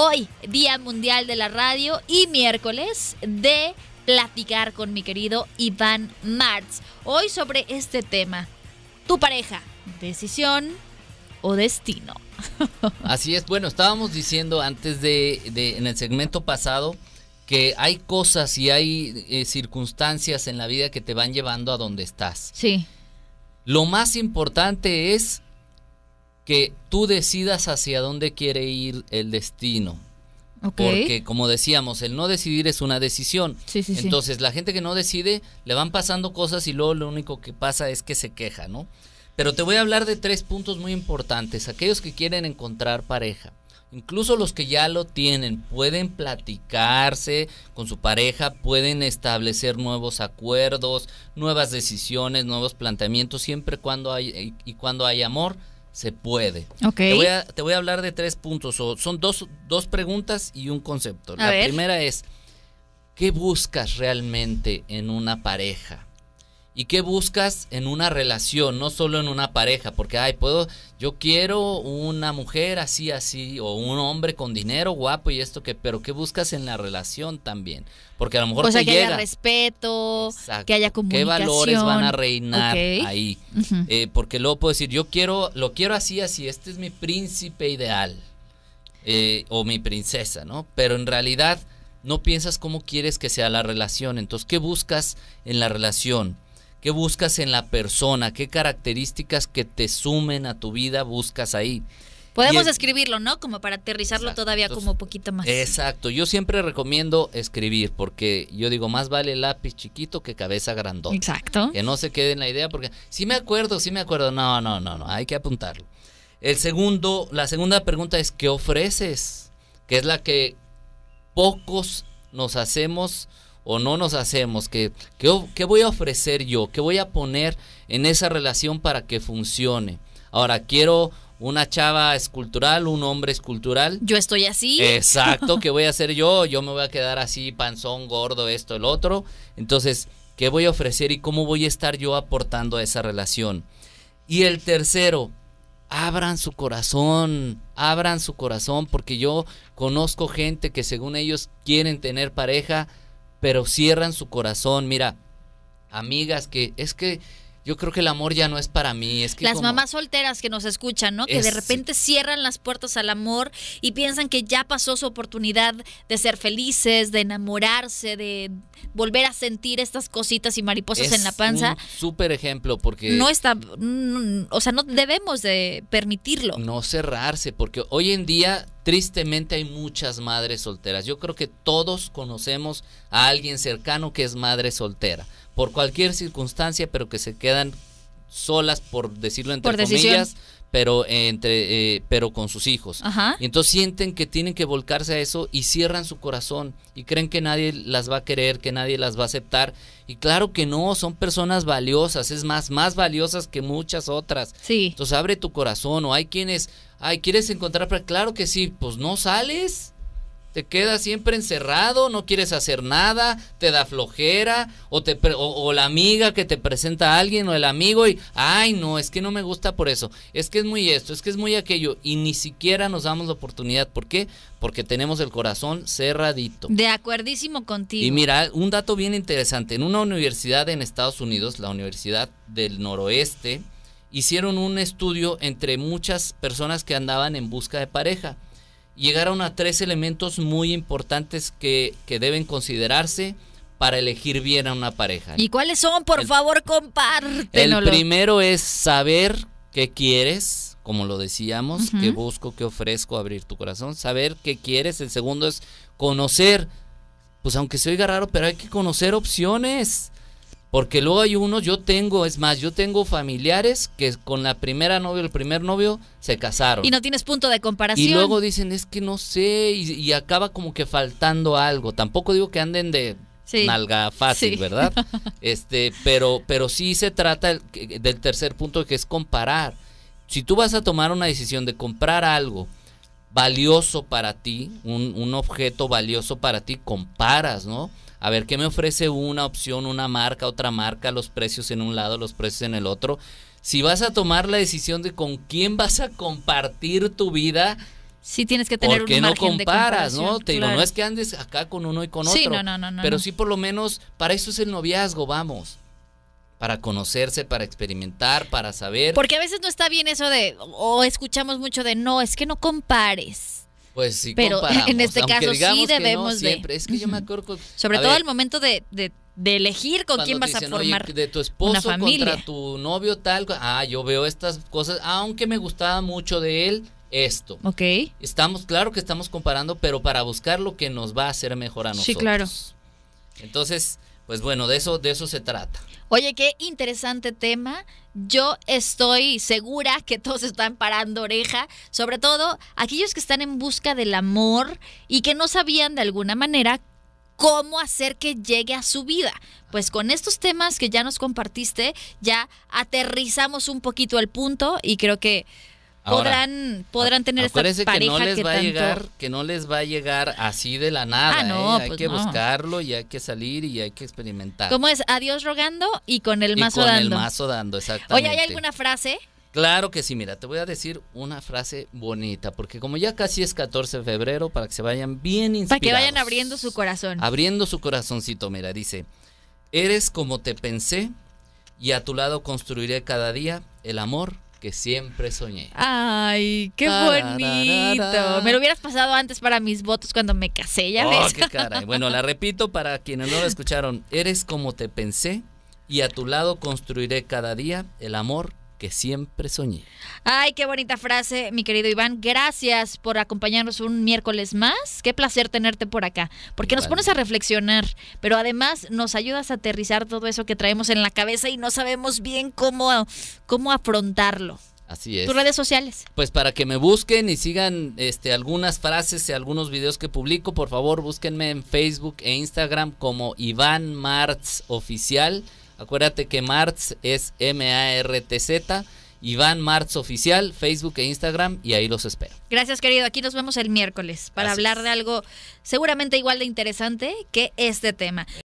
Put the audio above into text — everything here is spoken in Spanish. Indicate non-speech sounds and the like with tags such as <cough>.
hoy, Día Mundial de la Radio, y miércoles de platicar con mi querido Iván Martz. Hoy sobre este tema, tu pareja, decisión o destino. <laughs> Así es, bueno, estábamos diciendo antes de, en el segmento pasado, que hay cosas y hay eh, circunstancias en la vida que te van llevando a donde estás. Sí. Lo más importante es que tú decidas hacia dónde quiere ir el destino. Porque, como decíamos, el no decidir es una decisión. Entonces, la gente que no decide, le van pasando cosas y luego lo único que pasa es que se queja, ¿no? Pero te voy a hablar de tres puntos muy importantes. Aquellos que quieren encontrar pareja. Incluso los que ya lo tienen pueden platicarse con su pareja, pueden establecer nuevos acuerdos, nuevas decisiones, nuevos planteamientos, siempre cuando hay, y cuando hay amor se puede. Te, voy a, hablar de tres puntos. O son dos, dos preguntas y un concepto. la primera es, ¿qué buscas realmente en una pareja? ¿Y qué buscas en una relación, no solo en una pareja? Porque, ay, puedo, yo quiero una mujer así, así, o un hombre con dinero, guapo y esto que, pero ¿qué buscas en la relación también? Porque a lo mejor... O sea, que haya respeto, que haya comunicación. ¿Qué valores van a reinar ahí? Eh, porque luego puedo decir, yo quiero, lo quiero así, así, este es mi príncipe ideal, eh, o mi princesa, ¿no? Pero en realidad no piensas cómo quieres que sea la relación, entonces, ¿qué buscas en la relación? ¿Qué buscas en la persona? ¿Qué características que te sumen a tu vida buscas ahí? Podemos escribirlo, ¿no? Como para aterrizarlo todavía como poquito más. Exacto. Yo siempre recomiendo escribir porque yo digo, más vale lápiz chiquito que cabeza grandota. Exacto. Que no se quede en la idea porque si me acuerdo, si me acuerdo. No, no, no, no. Hay que apuntarlo. El segundo, la segunda pregunta es ¿qué ofreces? Que es la que pocos nos hacemos o no nos hacemos, ¿Qué, voy a ofrecer yo, qué voy a poner en esa relación para que funcione. Ahora, quiero una chava escultural, un hombre escultural. Yo estoy así. Exacto, <laughs> ¿qué voy a hacer yo? Yo me voy a quedar así, panzón, gordo, esto, el otro. Entonces, ¿qué voy a ofrecer y cómo voy a estar yo aportando a esa relación? Y el tercero, abran su corazón, abran su corazón, porque yo conozco gente que según ellos quieren tener pareja pero cierran su corazón. Mira, amigas que es que yo creo que el amor ya no es para mí. Es que las mamás solteras que nos escuchan, ¿no? Que de repente cierran las puertas al amor y piensan que ya pasó su oportunidad de ser felices, de enamorarse, de volver a sentir estas cositas y mariposas en la panza. Súper ejemplo, porque... No está, mm, o sea, no debemos de permitirlo. No cerrarse, porque hoy en día tristemente hay muchas madres solteras. Yo creo que todos conocemos a alguien cercano que es madre soltera, por cualquier circunstancia, pero que se quedan solas, por decirlo entre por comillas pero entre eh, pero con sus hijos. Ajá. Y entonces sienten que tienen que volcarse a eso y cierran su corazón y creen que nadie las va a querer, que nadie las va a aceptar. Y claro que no, son personas valiosas, es más, más valiosas que muchas otras. Sí. Entonces abre tu corazón o hay quienes, ay, ¿quieres encontrar? claro que sí, pues no sales te quedas siempre encerrado, no quieres hacer nada, te da flojera, o, te, o, la amiga que te presenta a alguien, o el amigo, y, ay, no, es que no me gusta por eso, es que es muy esto, es que es muy aquello, y ni siquiera nos damos la oportunidad. ¿Por qué? Porque tenemos el corazón cerradito. De acuerdísimo contigo. Y mira, un dato bien interesante, en una universidad en Estados Unidos, la Universidad del Noroeste, hicieron un estudio entre muchas personas que andaban en busca de pareja llegaron a tres elementos muy importantes que, deben considerarse para elegir bien a una pareja. ¿Y cuáles son? Por favor, compártelo. El primero es saber qué quieres, como lo decíamos, qué busco, qué ofrezco, abrir tu corazón, saber qué quieres. El segundo es conocer, pues aunque se oiga raro, pero hay que conocer opciones. Porque luego hay unos, yo tengo, es más, yo tengo familiares que con la primera novia, el primer novio, se casaron. Y no tienes punto de comparación. Y luego dicen, es que no sé, y, acaba como que faltando algo. Tampoco digo que anden de nalga fácil, ¿verdad? <laughs> este, pero, pero sí se trata del tercer punto que es comparar. Si tú vas a tomar una decisión de comprar algo valioso para ti, un, un objeto valioso para ti, comparas, ¿no? a ver qué me ofrece una opción, una marca, otra marca, los precios en un lado, los precios en el otro. Si vas a tomar la decisión de con quién vas a compartir tu vida, sí tienes que tener porque no comparas, ¿no? Te digo, no es que andes acá con uno y con sí, otro. No, no, no, pero sí por lo menos para eso es el noviazgo, vamos. Para conocerse, para experimentar, para saber. Porque a veces no está bien eso de, o escuchamos mucho de, no, es que no compares. Pues sí, pero <laughs> en este caso sí debemos Es que yo me acuerdo. Sobre todo el momento de, de, elegir con quién vas a formar de tu esposo contra tu novio tal. Ah, yo veo estas cosas. Aunque me gustaba mucho de él esto. Ok. Estamos, claro que estamos comparando, pero para buscar lo que nos va a hacer mejor a nosotros. Sí, claro. Entonces, pues bueno, de eso, de eso se trata. Oye, qué interesante tema. Yo estoy segura que todos están parando oreja, sobre todo aquellos que están en busca del amor y que no sabían de alguna manera cómo hacer que llegue a su vida. Pues con estos temas que ya nos compartiste, ya aterrizamos un poquito al punto y creo que podrán, tener esta pareja que no les va a llegar, que no les va a llegar así de la nada. Ah, ¿eh? Hay pues que buscarlo y hay que salir y hay que experimentar. ¿Cómo es? Adiós rogando y con el mazo dando. Con el mazo dando, exactamente. Oye, ¿hay alguna frase? Claro que sí, mira, te voy a decir una frase bonita, porque como ya casi es 14 de febrero, para que se vayan bien inspirados. Para que vayan abriendo su corazón. Abriendo su corazoncito, mira, dice, eres como te pensé y a tu lado construiré cada día el amor que siempre soñé. Ay, qué bonito. Me lo hubieras pasado antes para mis votos cuando me casé, ya oh, ves. qué caray. Bueno, la repito para quienes no lo escucharon. Eres como te pensé y a tu lado construiré cada día el amor que siempre soñé. Ay, qué bonita frase, mi querido Iván. Gracias por acompañarnos un miércoles más. Qué placer tenerte por acá, porque nos pones a reflexionar, pero además nos ayudas a aterrizar todo eso que traemos en la cabeza y no sabemos bien cómo, cómo afrontarlo. Así es. Tus redes sociales. Pues para que me busquen y sigan este, algunas frases y algunos videos que publico, por favor búsquenme en Facebook e Instagram como Iván Martz Oficial. Acuérdate que Martz es M-A-R-T-Z. Iván Martz Oficial, Facebook e Instagram, y ahí los espero. Gracias, querido. Aquí nos vemos el miércoles para hablar de algo seguramente igual de interesante que este tema.